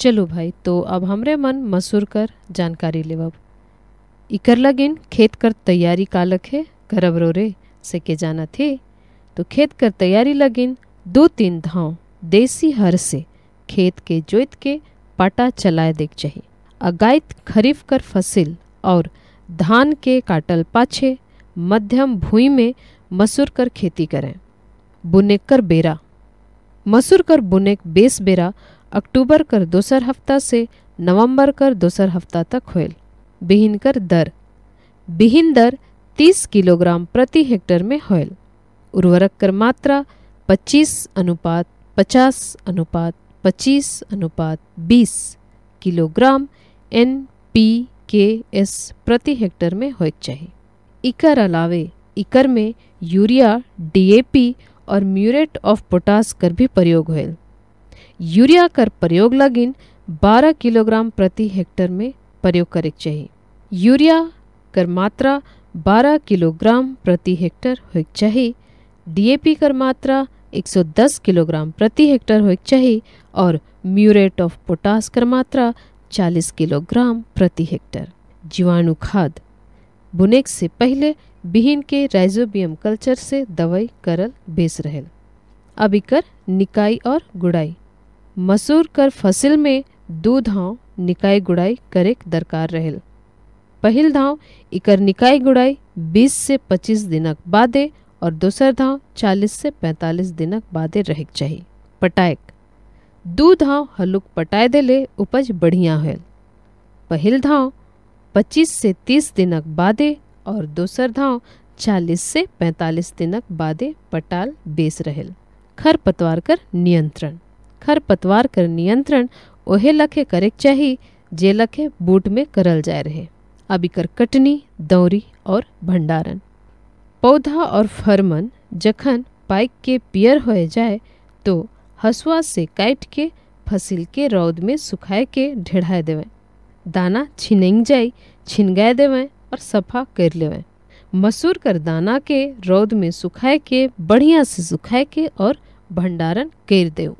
चलो भाई तो अब हमरे मन मसूर कर जानकारी लेवब इकर लगिन खेत कर तैयारी कालक है गरब रो रे से के जाना थे तो खेत कर तैयारी लगिन दो तीन धाव देसी हर से खेत के जोत के पाटा चलाए देख चाहिए अगायत खरीफ कर फसल और धान के काटल पाछे मध्यम भूमि में मसूर कर खेती करें बुनेक कर बेरा मसूर कर बुनेक बेस बेरा अक्टूबर कर दोसर हफ्ता से नवंबर कर दोसर हफ्ता तक होयल बिहिन कर दर बिहिन दर 30 किलोग्राम प्रति हेक्टर में होयल उर्वरक कर मात्रा 25 अनुपात 50 अनुपात 25 अनुपात 20 kilogram N P K S प्रति हेक्टर में हो चाहिए इकर अलावे इकर में यूरिया डीएपी और म्यूरेट ऑफ पोटास कर भी प्रयोग होल यूरिया कर प्रयोग लगिन 12 किलोग्राम प्रति हेक्टर में प्रयोग करे चाहिए यूरिया कर मात्रा 12 किलोग्राम प्रति हेक्टर हो चाहिए डीएपी कर मात्रा 110 किलोग्राम प्रति हेक्टर हो चाहिए और म्यूरेट ऑफ पोटास कर मात्रा 40 किलोग्राम प्रति हेक्टर जीवाणु खाद बुनेक से पहले बिहीन के राइजोबियम कल्चर से दवाई करल बेस रहे अब इकर निकाई और गुड़ाई मसूर कर फसल में दो धाव निकाय गुड़ाई करेक दरकार रहेल पहल धाव इकर निकाय गुड़ाई 20 से 25 दिनक बादे और दोसर धाव 40 से 45 दिनक बादे रहक चाहिए पटायक दू धाव हलुक पटाए दे उपज बढ़िया होल पहल धाव 25 से 30 दिनक बादे और दूसर धाव 40 से 45 दिनक बादे पटाल बेस रहेल पतवार कर नियंत्रण खरपतवार कर नियंत्रण ओहे लखे करे चाही जे लखे बूट में करल जाए रहे अब इकर कटनी दौरी और भंडारण पौधा और फरमन जखन पाइक के पियर हो जाए तो हसुआ से काट के फसिल के रौद में सुखाए के ढेढ़ा देवें दाना छिनेंग जाए छिनगाए देवें और सफा कर लेवे मसूर कर दाना के रौद में सुखाए के बढ़िया से सुखाए के और भंडारण कर देऊँ